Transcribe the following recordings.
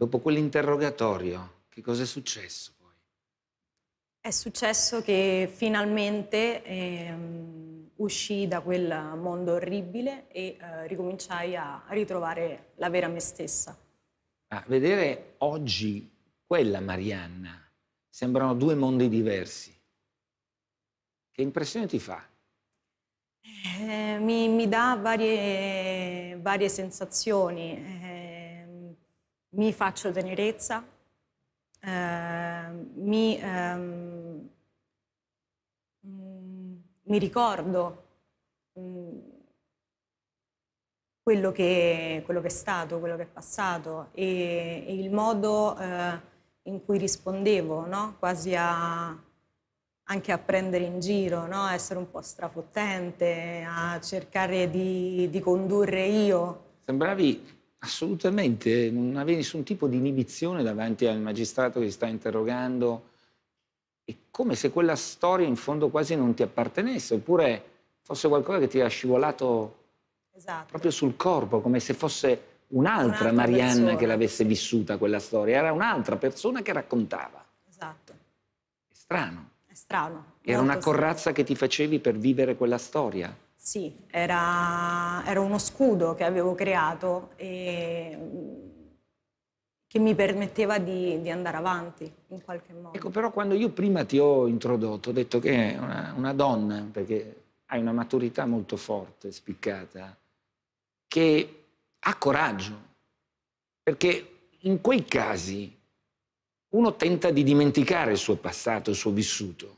Dopo quell'interrogatorio, che cosa è successo poi? È successo che finalmente ehm, uscii da quel mondo orribile e eh, ricominciai a ritrovare la vera me stessa. A vedere oggi quella Marianna sembrano due mondi diversi. Che impressione ti fa? Eh, mi, mi, dà varie, varie sensazioni. Eh, mi faccio tenerezza, eh, mi, ehm, mm, mi, ricordo mh, mm, quello, che, quello che, è stato, quello che è passato e, e il modo eh, in cui rispondevo, no? quasi a, anche a prendere in giro, no? a essere un po' strafottente, a cercare di, di condurre io. Sembravi Assolutamente, non avevi nessun tipo di inibizione davanti al magistrato che si sta interrogando. È come se quella storia in fondo quasi non ti appartenesse, oppure fosse qualcosa che ti era scivolato esatto. proprio sul corpo, come se fosse un'altra, un'altra Marianna persona. che l'avesse vissuta quella storia, era un'altra persona che raccontava. Esatto. È strano. È strano. Era una corrazza strano. che ti facevi per vivere quella storia. Sì, era, era uno scudo che avevo creato e che mi permetteva di, di, andare avanti in qualche modo. Ecco, però quando io prima ti ho introdotto, ho detto che una, una donna, perché hai una maturità molto forte, spiccata, che ha coraggio, perché in quei casi uno tenta di dimenticare il suo passato, il suo vissuto,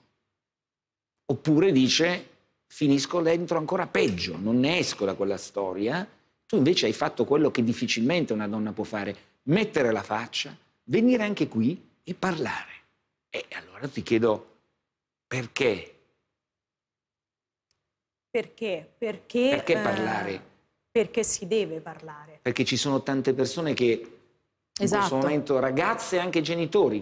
oppure dice finisco dentro ancora peggio, non ne esco da quella storia. Tu invece hai fatto quello che difficilmente una donna può fare, mettere la faccia, venire anche qui e parlare. E allora ti chiedo perché? Perché? Perché, perché eh, parlare? perché si deve parlare. Perché ci sono tante persone che esatto. in questo esatto. momento, ragazze e anche genitori,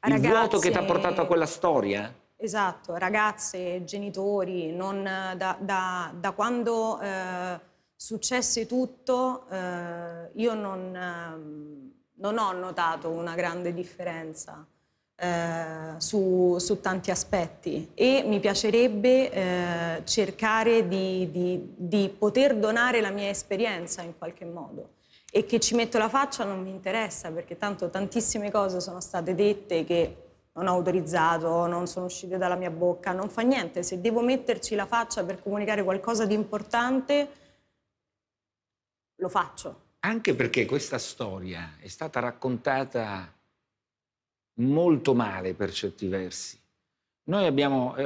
Ragazzi, il vuoto che ti ha portato a quella storia Esatto, ragazze, genitori, eh, da, da, da, quando eh, successe tutto eh, io non, ehm, non, ho notato una grande differenza eh, su, su, tanti aspetti e mi piacerebbe eh, cercare di, di, di poter donare la mia esperienza in qualche modo e che ci metto la faccia non mi interessa perché tanto tantissime cose sono state dette che non ho autorizzato, non sono uscite dalla mia bocca, non fa niente. Se devo metterci la faccia per comunicare qualcosa di importante, lo faccio. Anche perché questa storia è stata raccontata molto male per certi versi. Noi abbiamo... Eh,